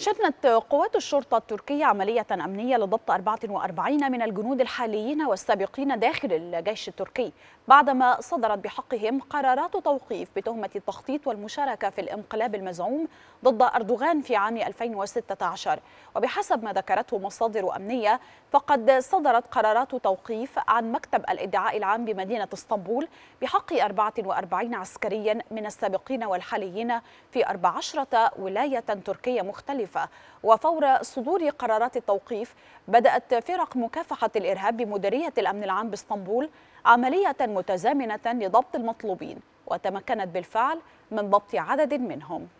شنت قوات الشرطة التركية عملية أمنية لضبط 44 من الجنود الحاليين والسابقين داخل الجيش التركي بعدما صدرت بحقهم قرارات توقيف بتهمة التخطيط والمشاركة في الانقلاب المزعوم ضد أردوغان في عام 2016 وبحسب ما ذكرته مصادر أمنية فقد صدرت قرارات توقيف عن مكتب الادعاء العام بمدينة اسطنبول بحق 44 عسكريا من السابقين والحاليين في 14 ولاية تركية مختلفة مختلفة وفور صدور قرارات التوقيف بدأت فرق مكافحة الإرهاب بمديرية الأمن العام باسطنبول عملية متزامنة لضبط المطلوبين وتمكنت بالفعل من ضبط عدد منهم